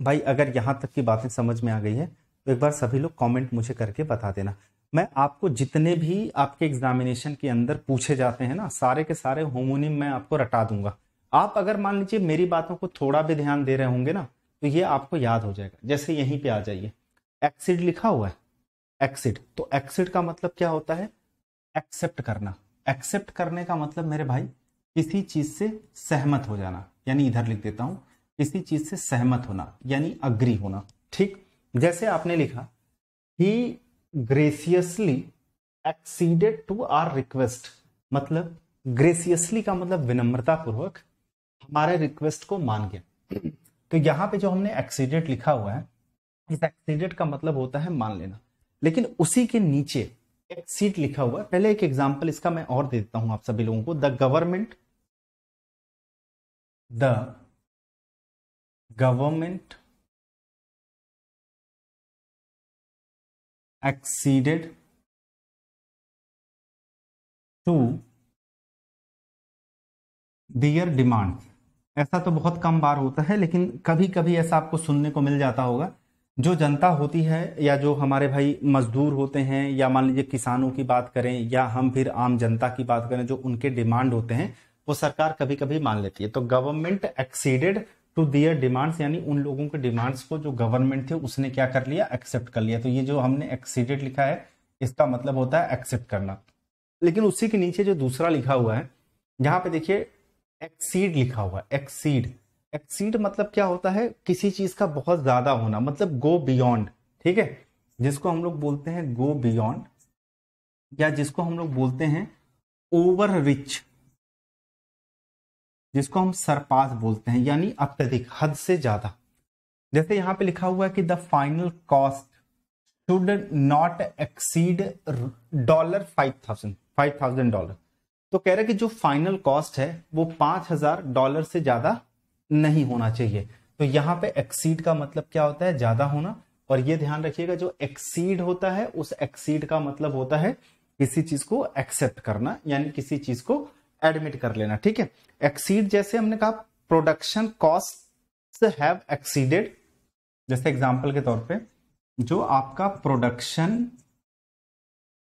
भाई अगर यहाँ तक की बातें समझ में आ गई है तो एक बार सभी लोग कमेंट मुझे करके बता देना मैं आपको जितने भी आपके एग्जामिनेशन के अंदर पूछे जाते हैं ना सारे के सारे होमोनिम मैं आपको रटा दूंगा आप अगर मान लीजिए मेरी बातों को थोड़ा भी ध्यान दे रहे होंगे ना तो ये आपको याद हो जाएगा जैसे यहीं पे आ जाइए एक्सिड लिखा हुआ है एक्सिड तो एक्सिड का मतलब क्या होता है एक्सेप्ट करना एक्सेप्ट करने का मतलब मेरे भाई किसी चीज से सहमत हो जाना यानी इधर लिख देता हूं किसी चीज से सहमत होना यानी अग्री होना ठीक जैसे आपने लिखा he graciously acceded to our request मतलब ग्रेसियसली का मतलब विनम्रतापूर्वक हमारे रिक्वेस्ट को मान गया तो यहाँ पे जो हमने एक्सीडेंट लिखा हुआ है इस एक्सीडेंट का मतलब होता है मान लेना लेकिन उसी के नीचे एक सीट लिखा हुआ है पहले एक एग्जाम्पल इसका मैं और दे देता हूं आप सभी लोगों को the government the government acceded to their demands ऐसा तो बहुत कम बार होता है लेकिन कभी कभी ऐसा आपको सुनने को मिल जाता होगा जो जनता होती है या जो हमारे भाई मजदूर होते हैं या मान लीजिए किसानों की बात करें या हम फिर आम जनता की बात करें जो उनके डिमांड होते हैं वो सरकार कभी कभी मान लेती है तो government acceded to their demands यानी उन लोगों के डिमांड्स को जो गवर्नमेंट थे उसने क्या कर लिया एक्सेप्ट कर लिया तो ये जो हमने एक्सीडेड लिखा है इसका मतलब होता है एक्सेप्ट करना लेकिन उसी के नीचे जो दूसरा लिखा हुआ है यहाँ पे देखिए एक्सीड लिखा हुआ एक्सीड एक्सीड मतलब क्या होता है किसी चीज का बहुत ज्यादा होना मतलब गो बियॉन्ड ठीक है जिसको हम लोग बोलते हैं गो बियॉन्ड या जिसको हम लोग बोलते हैं ओवर रिच जिसको हम सरपास बोलते हैं यानी अत्यधिक हद से ज्यादा जैसे यहां पे लिखा हुआ है कि the final cost should not exceed dollar five thousand five thousand dollar तो कह रहे कि जो फाइनल कॉस्ट है वो पांच हजार डॉलर से ज्यादा नहीं होना चाहिए तो यहां पे एक्सीड का मतलब क्या होता है ज्यादा होना और ये ध्यान रखिएगा जो एक्सीड होता है उस एक्सीड का मतलब होता है किसी चीज को एक्सेप्ट करना यानी किसी चीज को एडमिट कर लेना ठीक है एक्सीड जैसे हमने कहा प्रोडक्शन कॉस्ट हैव एक्सीडेड जैसे एग्जाम्पल के तौर पर जो आपका प्रोडक्शन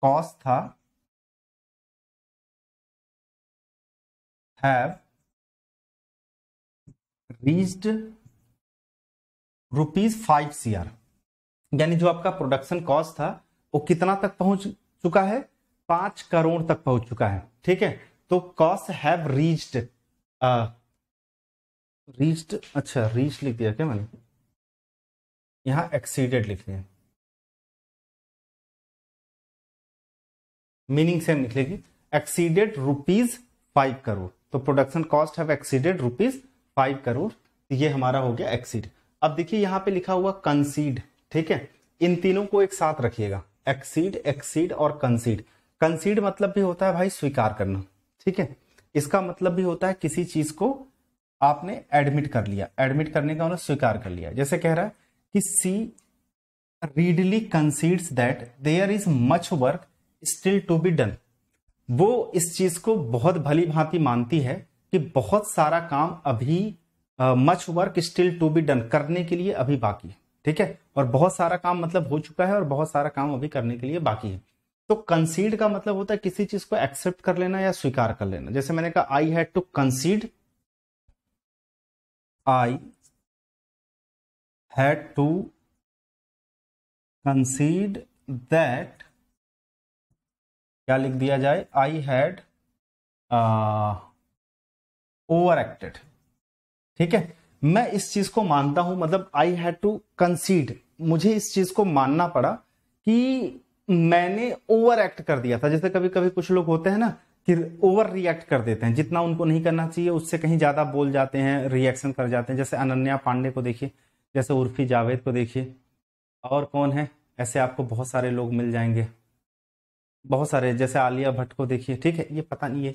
कॉस्ट था have reached rupees five C यानी जो आपका प्रोडक्शन कॉस्ट था वो कितना तक पहुंच चुका है पांच करोड़ तक पहुंच चुका है ठीक है तो कॉस्ट हैव रीच्ड रीच्ड अच्छा रीच लिख दिया क्या मैंने यहां एक्सीडेड लिख दिया मीनिंग सेम निकलेगी एक्सीडेड रुपीज फाइव करोड़ तो production cost have exceeded rupees five crore ये हमारा हो गया एक्सीड अब देखिए यहाँ पे लिखा हुआ कंसीड ठीक है इन तीनों को एक साथ रखिएगा एक्सीड एक्सीड और कंसीड कंसीड मतलब भी होता है भाई स्वीकार करना ठीक है इसका मतलब भी होता है किसी चीज को आपने एडमिट कर लिया एडमिट करने का उन्होंने मतलब स्वीकार कर लिया जैसे कह रहा है कि she readily concedes that there is much work still to be done वो इस चीज को बहुत भली भांति मानती है कि बहुत सारा काम अभी much work still to be done करने के लिए अभी बाकी है ठीक है और बहुत सारा काम मतलब हो चुका है और बहुत सारा काम अभी करने के लिए बाकी है तो कंसीड का मतलब होता है किसी चीज को एक्सेप्ट कर लेना या स्वीकार कर लेना जैसे मैंने कहा I had to concede I had to concede that क्या लिख दिया जाए आई हैड ओवर एक्टेड ठीक है मैं इस चीज को मानता हूं मतलब आई हैड टू कंसीड मुझे इस चीज को मानना पड़ा कि मैंने ओवर एक्ट कर दिया था जैसे कभी कभी कुछ लोग होते हैं ना कि ओवर रिएक्ट कर देते हैं जितना उनको नहीं करना चाहिए उससे कहीं ज्यादा बोल जाते हैं रिएक्शन कर जाते हैं जैसे अनन्या पांडे को देखिए जैसे उर्फी जावेद को देखिए और कौन है ऐसे आपको बहुत सारे लोग मिल जाएंगे बहुत सारे जैसे आलिया भट्ट को देखिए ठीक है ये पता नहीं ये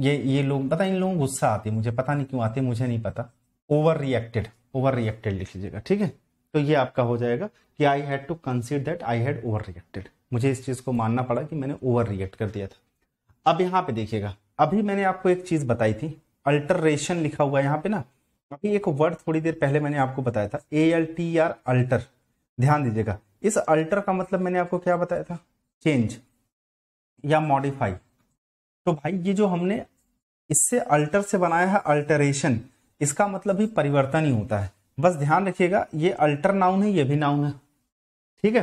ये ये लोग पता इन लोगों गुस्सा आती है मुझे पता नहीं क्यों आती मुझे नहीं पता ओवर रिएक्टेड ओवर रिएक्टेड लिख लीजिएगा ठीक है तो ये आपका हो जाएगा कि I had to concede that I had overreacted मुझे इस चीज़ को मानना पड़ा कि मैंने ओवर रिएक्ट कर दिया था अब यहाँ पे देखिएगा अभी मैंने आपको एक चीज़ बताई थी अल्टरेशन लिखा हुआ है यहाँ पे ना अभी एक वर्ड थोड़ी देर पहले मैंने आपको बताया था A L T R alter ध्यान दीजिएगा इस अल्टर का मतलब मैंने आपको क्या बताया था चेंज या मॉडिफाई तो भाई ये जो हमने इससे अल्टर से बनाया है अल्टरेशन इसका मतलब भी परिवर्तन ही होता है बस ध्यान रखिएगा ये अल्टर नाउन है ये भी नाउन है ठीक है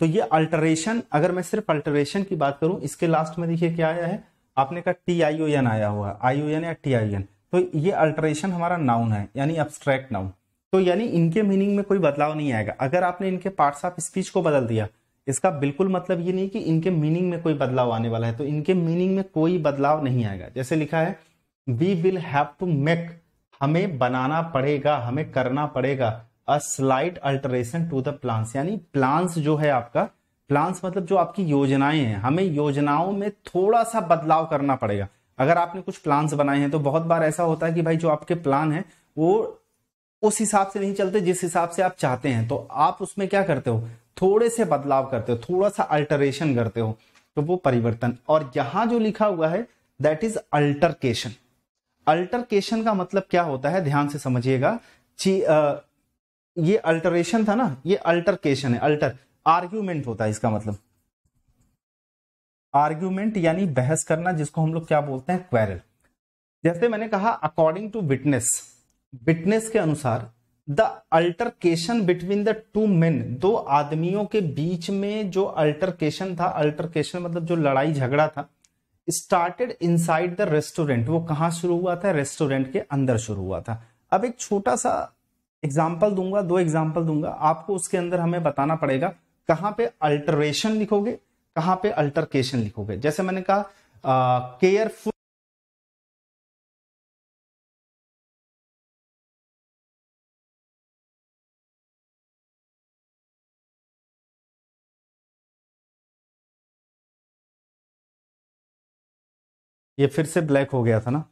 तो ये अल्टरेशन अगर मैं सिर्फ अल्टरेशन की बात करूं इसके लास्ट में देखिए क्या आया है आपने कहा टी आई ओ एन आया हुआ आई ओ एन या टी आई एन तो ये अल्टरेशन हमारा नाउन है यानी अब्स्ट्रैक्ट नाउन तो यानी इनके मीनिंग में कोई बदलाव नहीं आएगा अगर आपने इनके पार्ट्स ऑफ स्पीच को बदल दिया इसका बिल्कुल मतलब ये नहीं कि इनके मीनिंग में कोई बदलाव आने वाला है तो इनके मीनिंग में कोई बदलाव नहीं आएगा जैसे लिखा है we will have to make हमें बनाना पड़ेगा हमें करना पड़ेगा a slight alteration to the plans यानी प्लांस जो है आपका प्लान्स मतलब जो आपकी योजनाएं हैं हमें योजनाओं में थोड़ा सा बदलाव करना पड़ेगा अगर आपने कुछ प्लान्स बनाए हैं तो बहुत बार ऐसा होता है कि भाई जो आपके प्लान है वो उस हिसाब से नहीं चलते जिस हिसाब से आप चाहते हैं तो आप उसमें क्या करते हो थोड़े से बदलाव करते हो थोड़ा सा अल्टरेशन करते हो तो वो परिवर्तन और यहां जो लिखा हुआ है दैट इज अल्टरकेशन अल्टरकेशन का मतलब क्या होता है ध्यान से समझिएगा ये अल्टरेशन था ना ये अल्टरकेशन है अल्टर आर्ग्यूमेंट होता है इसका मतलब आर्ग्यूमेंट यानी बहस करना जिसको हम लोग क्या बोलते हैं क्वेरल जैसे मैंने कहा अकॉर्डिंग टू विटनेस विटनेस के अनुसार the altercation between the two men दो आदमियों के बीच में जो अल्टरकेशन था अल्टरकेशन मतलब जो लड़ाई झगड़ा था started inside the restaurant वो कहाँ शुरू हुआ था रेस्टोरेंट के अंदर शुरू हुआ था अब एक छोटा सा एग्जाम्पल दूंगा दो एग्जाम्पल दूंगा आपको उसके अंदर हमें बताना पड़ेगा कहाँ पे अल्टरेशन लिखोगे कहाँ पे अल्टरकेशन लिखोगे जैसे मैंने कहा केयरफुल ये फिर से ब्लैक हो गया था ना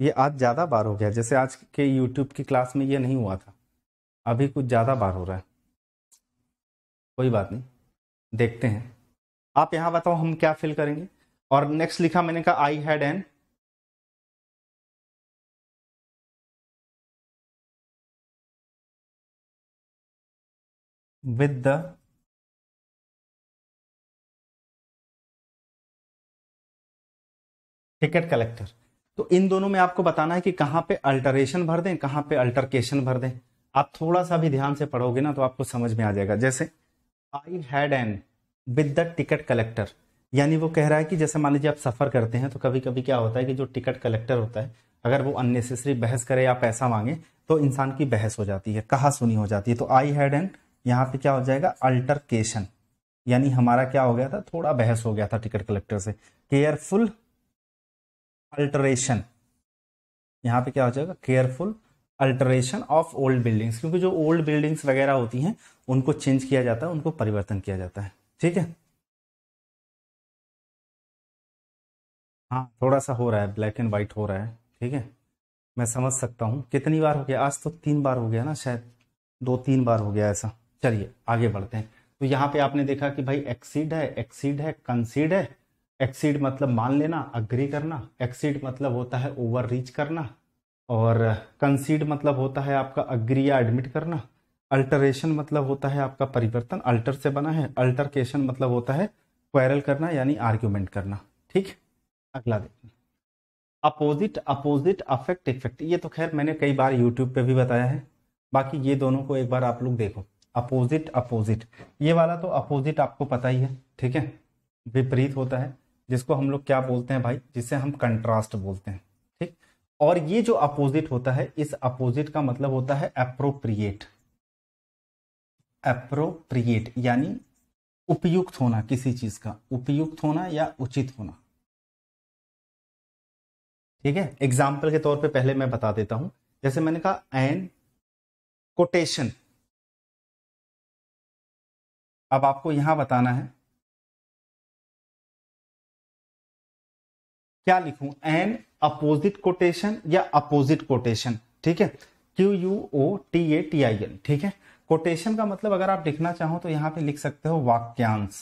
ये आज ज़्यादा बार हो गया जैसे आज के यूट्यूब की क्लास में ये नहीं हुआ था अभी कुछ ज़्यादा बार हो रहा है कोई बात नहीं देखते हैं आप यहाँ बताओ हम क्या फिल करेंगे और नेक्स्ट लिखा मैंने कहा I had an with the ticket collector तो इन दोनों में आपको बताना है कि कहाँ पे अल्टरेशन भर दें कहाँ पे अल्टरकेशन भर दें आप थोड़ा सा भी ध्यान से पढ़ोगे ना तो आपको समझ में आ जाएगा जैसे I had an with the ticket collector यानी वो कह रहा है कि जैसे मान लीजिए आप सफ़र करते हैं तो कभी कभी क्या होता है कि जो टिकट कलेक्टर होता है अगर वो अननेसेसरी बहस करे या पैसा मांगे तो इंसान की बहस हो जाती है कहा सुनी हो जाती है तो आई हैड एन यहाँ पे क्या हो जाएगा अल्टरकेशन यानी हमारा क्या हो गया था थोड़ा बहस हो गया था टिकट कलेक्टर से केयरफुल अल्टरेशन यहाँ पे क्या हो जाएगा careful alteration of old buildings क्योंकि जो ओल्ड बिल्डिंग्स वगैरह होती हैं उनको चेंज किया जाता है उनको परिवर्तन किया जाता है ठीक है हाँ थोड़ा सा हो रहा है ब्लैक एंड वाइट हो रहा है ठीक है मैं समझ सकता हूँ कितनी बार हो गया आज तो तीन बार हो गया ना शायद दो तीन बार हो गया ऐसा चलिए आगे बढ़ते हैं तो यहाँ पे आपने देखा कि भाई एक्सीड है एक्सीड है कंसीड है एक्सीड मतलब मान लेना अग्री करना एक्सीड मतलब होता है ओवर रीच करना और कंसीड मतलब होता है आपका अग्री या एडमिट करना अल्टरेशन मतलब होता है आपका परिवर्तन अल्टर से बना है अल्टरकेशन मतलब होता है क्वायरल करना यानी आर्ग्यूमेंट करना ठीक अगला देखना अपोजिट अपोजिट अफेक्ट इफेक्ट ये तो खैर मैंने कई बार यूट्यूब पे भी बताया है बाकी ये दोनों को एक बार आप लोग देखो अपोजिट अपोजिट ये वाला तो अपोजिट आपको पता ही है ठीक है विपरीत होता है जिसको हम लोग क्या बोलते हैं भाई जिसे हम कंट्रास्ट बोलते हैं ठीक और ये जो अपोजिट होता है इस अपोजिट का मतलब होता है अप्रोप्रिएट अप्रोप्रिएट यानी उपयुक्त होना किसी चीज का उपयुक्त होना या उचित होना ठीक है एग्जाम्पल के तौर पे पहले मैं बता देता हूं जैसे मैंने कहा एन कोटेशन अब आपको यहां बताना है क्या लिखूं एन अपोजिट कोटेशन या अपोजिट कोटेशन ठीक है Q U O T A T I N ठीक है कोटेशन का मतलब अगर आप लिखना चाहो तो यहाँ पे लिख सकते हो वाक्यांश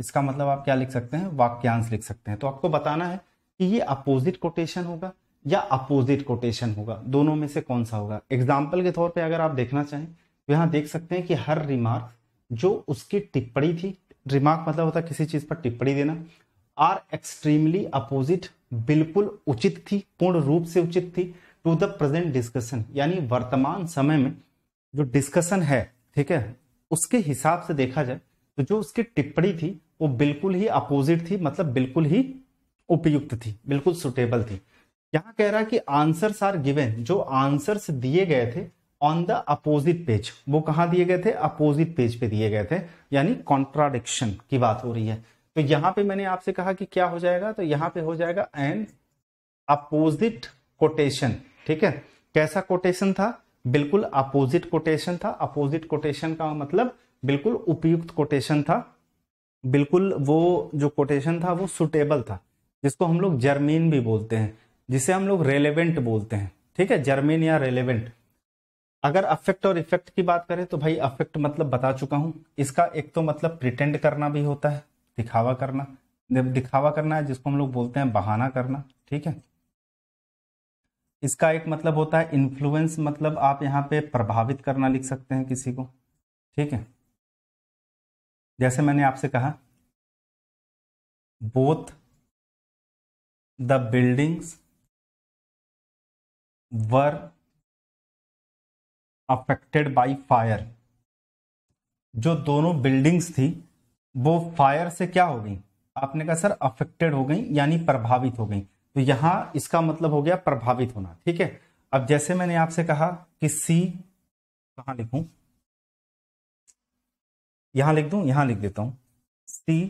इसका मतलब आप क्या लिख सकते हैं वाक्यांश लिख सकते हैं तो आपको बताना है कि ये अपोजिट कोटेशन होगा या अपोजिट कोटेशन होगा दोनों में से कौन सा होगा एग्जाम्पल के तौर पे अगर आप देखना चाहें तो यहाँ देख सकते हैं कि हर रिमार्क जो उसकी टिप्पणी थी रिमार्क मतलब होता है किसी चीज़ पर टिप्पणी देना आर एक्सट्रीमली अपोजिट बिल्कुल उचित थी पूर्ण रूप से उचित थी टू द प्रेजेंट डिस्कशन यानी वर्तमान समय में जो डिस्कशन है ठीक है उसके हिसाब से देखा जाए तो जो उसकी टिप्पणी थी वो बिल्कुल ही अपोजिट थी मतलब बिल्कुल ही उपयुक्त थी बिल्कुल सुटेबल थी यहां कह रहा है कि आंसर्स आर गिवेन जो आंसर्स दिए गए थे ऑन द अपोजिट पेज वो कहा दिए गए थे अपोजिट पेज पे दिए गए थे यानी कॉन्ट्राडिक्शन की बात हो रही है तो यहां पे मैंने आपसे कहा कि क्या हो जाएगा तो यहां पे हो जाएगा एन अपोजिट कोटेशन ठीक है कैसा कोटेशन था बिल्कुल अपोजिट कोटेशन था अपोजिट कोटेशन का मतलब बिल्कुल उपयुक्त कोटेशन था बिल्कुल वो जो कोटेशन था वो सुटेबल था जिसको हम लोग जर्मीन भी बोलते हैं जिसे हम लोग रेलेवेंट बोलते हैं ठीक है जर्मीन या रेलेवेंट अगर अफेक्ट और इफेक्ट की बात करें तो भाई अफेक्ट मतलब बता चुका हूं इसका एक तो मतलब प्रिटेंड करना भी होता है दिखावा करना दिखावा करना है जिसको हम लोग बोलते हैं बहाना करना ठीक है इसका एक मतलब होता है इन्फ्लुएंस मतलब आप यहाँ पे प्रभावित करना लिख सकते हैं किसी को ठीक है जैसे मैंने आपसे कहा both the buildings were affected by fire जो दोनों बिल्डिंग्स थी वो फायर से क्या हो गई आपने कहा सर अफेक्टेड हो गई यानी प्रभावित हो गई तो यहां इसका मतलब हो गया प्रभावित होना ठीक है अब जैसे मैंने आपसे कहा कि सी कहा लिखू यहां लिख दू यहां लिख देता हूं she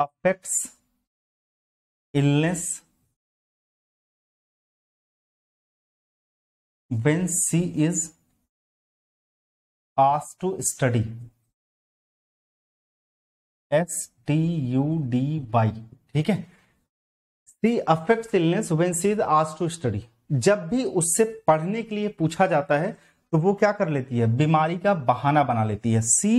affects illness when she is asked to study S T U D Y ठीक है she affect illness when she आज टू स्टडी जब भी उससे पढ़ने के लिए पूछा जाता है तो वो क्या कर लेती है बीमारी का बहाना बना लेती है सी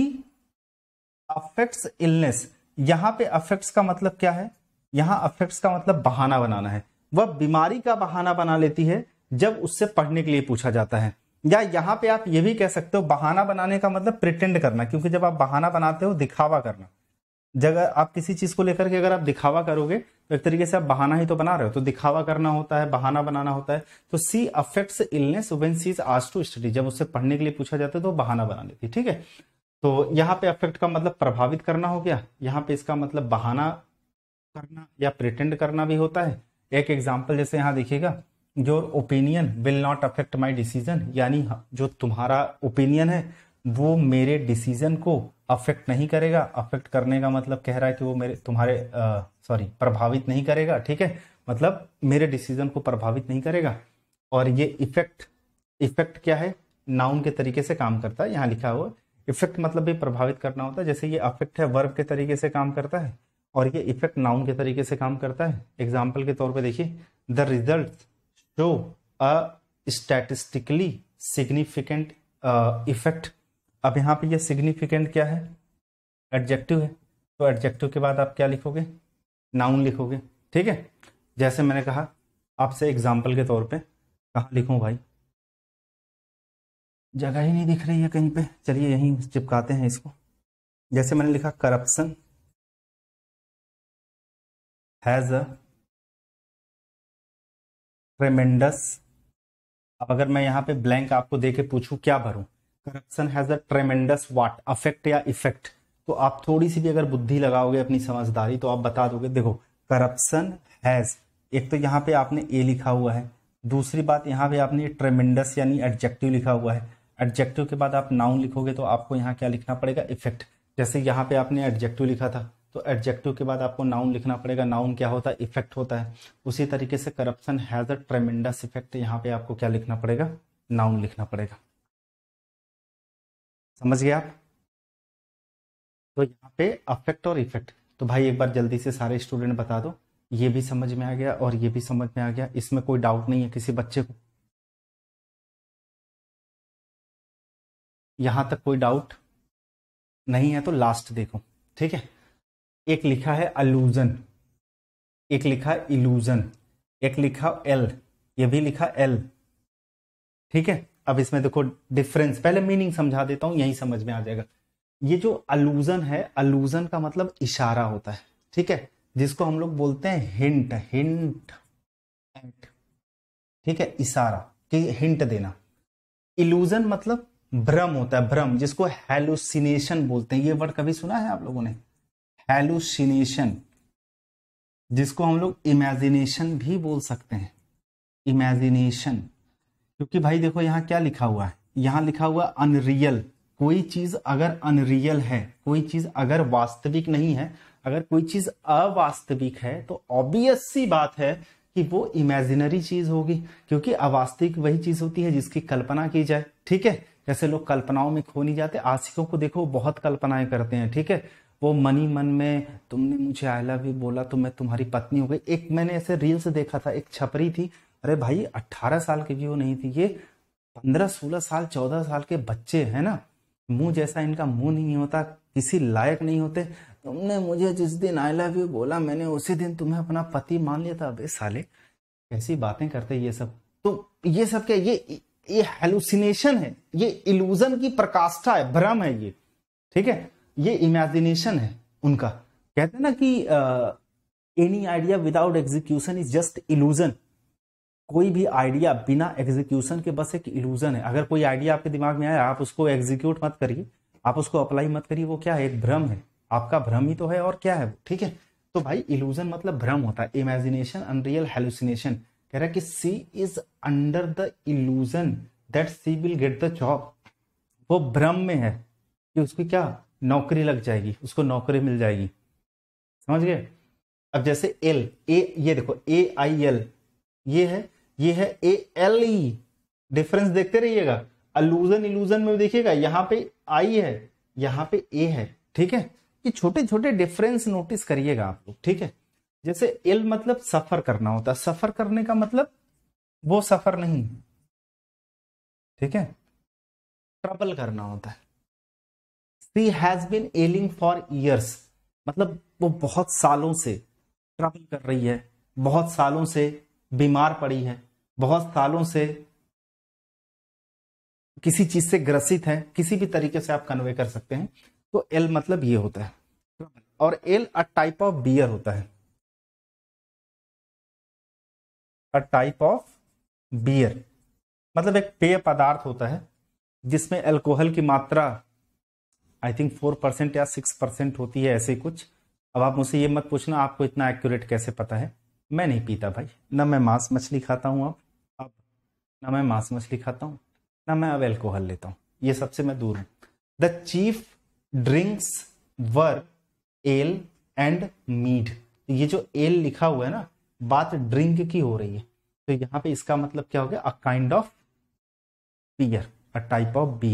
अफेक्ट्स इलनेस यहां पे अफेक्ट्स का मतलब क्या है यहां अफेक्ट्स का मतलब बहाना बनाना है वह बीमारी का बहाना बना लेती है जब उससे पढ़ने के लिए पूछा जाता है या यहां पे आप ये भी कह सकते हो बहाना बनाने का मतलब प्रिटेंड करना क्योंकि जब आप बहाना बनाते हो दिखावा करना जगह आप किसी चीज को लेकर के अगर आप दिखावा करोगे तो एक तरीके से आप बहाना ही तो बना रहे हो तो दिखावा करना होता है बहाना बनाना होता है तो she affects illness when she is आज टू स्टडी जब उससे पढ़ने के लिए पूछा जाता है तो बहाना बना लेती है ठीक है तो यहाँ पे अफेक्ट का मतलब प्रभावित करना हो गया यहाँ पे इसका मतलब बहाना करना या प्रिटेंड करना भी होता है एक एग्जाम्पल जैसे यहाँ देखिएगा your opinion will not affect my decision यानी जो तुम्हारा ओपिनियन है वो मेरे डिसीजन को अफेक्ट नहीं करेगा अफेक्ट करने का मतलब कह रहा है कि वो मेरे तुम्हारे सॉरी प्रभावित नहीं करेगा ठीक है मतलब मेरे डिसीजन को प्रभावित नहीं करेगा और ये इफेक्ट इफेक्ट क्या है नाउन के तरीके से काम करता है यहाँ लिखा हुआ इफेक्ट मतलब भी प्रभावित करना होता है जैसे ये अफेक्ट है वर्ब के तरीके से काम करता है और ये इफेक्ट नाउन के तरीके से काम करता है एग्जाम्पल के तौर पर देखिए the result show a statistically significant effect अब यहाँ पे ये सिग्निफिकेंट क्या है एडजेक्टिव है तो एडजेक्टिव के बाद आप क्या लिखोगे नाउन लिखोगे ठीक है जैसे मैंने कहा आपसे एग्जाम्पल के तौर पर कहा लिखूँ भाई जगह ही नहीं दिख रही है कहीं पे चलिए यहीं चिपकाते हैं इसको जैसे मैंने लिखा करप्शन हैज अ ट्रेमेंडस अब अगर मैं यहाँ पे ब्लैंक आपको दे के पूछूँ क्या भरूँ corruption has a tremendous what affect या इफेक्ट तो आप थोड़ी सी भी अगर बुद्धि लगाओगे अपनी समझदारी तो आप बता दोगे देखो करप्शन हैज एक तो यहाँ पे आपने ए लिखा हुआ है दूसरी बात यहाँ पे आपने ट्रेमेंडस यानी एडजेक्टिव लिखा हुआ है एडजेक्टिव के बाद आप नाउन लिखोगे तो आपको यहाँ क्या लिखना पड़ेगा इफेक्ट जैसे यहाँ पे आपने एडजेक्टिव लिखा था तो एडजेक्टिव के बाद आपको नाउन लिखना पड़ेगा नाउन क्या होता है इफेक्ट होता है उसी तरीके से corruption has a tremendous effect यहाँ पे आपको क्या लिखना पड़ेगा नाउन लिखना पड़ेगा समझ गए आप तो यहाँ पे अफेक्ट और इफेक्ट तो भाई एक बार जल्दी से सारे स्टूडेंट बता दो ये भी समझ में आ गया और ये भी समझ में आ गया इसमें कोई डाउट नहीं है किसी बच्चे को यहां तक कोई डाउट नहीं है तो लास्ट देखो ठीक है एक लिखा है अलूजन एक लिखा इलूजन एक लिखा एल ये भी लिखा एल ठीक है अब इसमें देखो डिफरेंस पहले मीनिंग समझा देता हूं यही समझ में आ जाएगा ये जो अलूजन है अलूजन का मतलब इशारा होता है ठीक है जिसको हम लोग बोलते हैं हिंट हिंट एट ठीक है इशारा कि हिंट देना इलूजन मतलब भ्रम होता है भ्रम जिसको हेलुसिनेशन बोलते हैं ये वर्ड कभी सुना है आप लोगों ने हेलुसिनेशन जिसको हम लोग इमेजिनेशन भी बोल सकते हैं इमेजिनेशन क्योंकि भाई देखो यहाँ क्या लिखा हुआ है यहाँ लिखा हुआ अनरियल कोई चीज अगर अनरियल है कोई चीज अगर वास्तविक नहीं है अगर कोई चीज अवास्तविक है तो ऑब्वियस सी बात है कि वो इमेजिनरी चीज होगी क्योंकि अवास्तविक वही चीज होती है जिसकी कल्पना की जाए ठीक है जैसे लोग कल्पनाओं में खो नहीं जाते आशिकों को देखो बहुत कल्पनाएं करते हैं ठीक है वो मनी मन में तुमने मुझे आयला भी बोला तो मैं तुम्हारी पत्नी हो गई एक मैंने ऐसे रील्स देखा था एक छपरी थी अरे भाई अट्ठारह साल की भी वो नहीं थी ये पंद्रह सोलह साल चौदह साल के बच्चे है ना मुंह जैसा इनका मुंह नहीं होता किसी लायक नहीं होते तुमने मुझे जिस दिन आई लव यू बोला मैंने उसी दिन तुम्हें अपना पति मान लिया था अबे साले कैसी बातें करते ये सब तो ये सब क्या ये ये हेलुसिनेशन है ये इल्यूजन की प्रकाष्ठा है भ्रम है ये ठीक है ये इमेजिनेशन है उनका कहते हैं ना कि any idea without execution is just illusion कोई भी आइडिया बिना एग्जीक्यूशन के बस एक इल्यूजन है अगर कोई आइडिया आपके दिमाग में आया आप उसको एग्जीक्यूट मत करिए आप उसको अप्लाई मत करिए वो क्या है एक भ्रम है आपका भ्रम ही तो है और क्या है वो ठीक है तो भाई इल्यूजन मतलब भ्रम होता है इमेजिनेशन अनरियल हेलुसिनेशन कह रहा है कि she is under the illusion that she will get the job वो भ्रम में है कि उसकी क्या नौकरी लग जाएगी उसको नौकरी मिल जाएगी समझ गए अब जैसे एल ए ये देखो ए आई एल ये है ये है ए एल ई डिफरेंस देखते रहिएगा अलूजन इलूजन में देखिएगा यहाँ पे आई है यहाँ पे ए है ठीक है ये छोटे छोटे डिफरेंस नोटिस करिएगा आप लोग ठीक है जैसे एल मतलब सफर करना होता है सफर करने का मतलब वो सफर नहीं ठीक है ट्रबल करना होता है she has been ailing for years मतलब वो बहुत सालों से ट्रबल कर रही है बहुत सालों से बीमार पड़ी है बहुत सालों से किसी चीज से ग्रसित है किसी भी तरीके से आप कन्वे कर सकते हैं तो एल मतलब ये होता है और ale a type of beer होता है अ टाइप ऑफ बियर मतलब एक पेय पदार्थ होता है जिसमें अल्कोहल की मात्रा आई थिंक फोर परसेंट या सिक्स परसेंट होती है ऐसे कुछ अब आप मुझसे ये मत पूछना आपको इतना एक्यूरेट कैसे पता है मैं नहीं पीता भाई ना मैं मांस मछली खाता हूँ अब अब ना मैं मांस मछली खाता हूँ ना मैं अब एल्कोहल लेता हूँ ये सबसे मैं दूर हूँ the chief drinks were ale and mead ये जो एल लिखा हुआ है ना बात ड्रिंक की हो रही है तो यहाँ पे इसका मतलब क्या हो गया a kind of beer a type of beer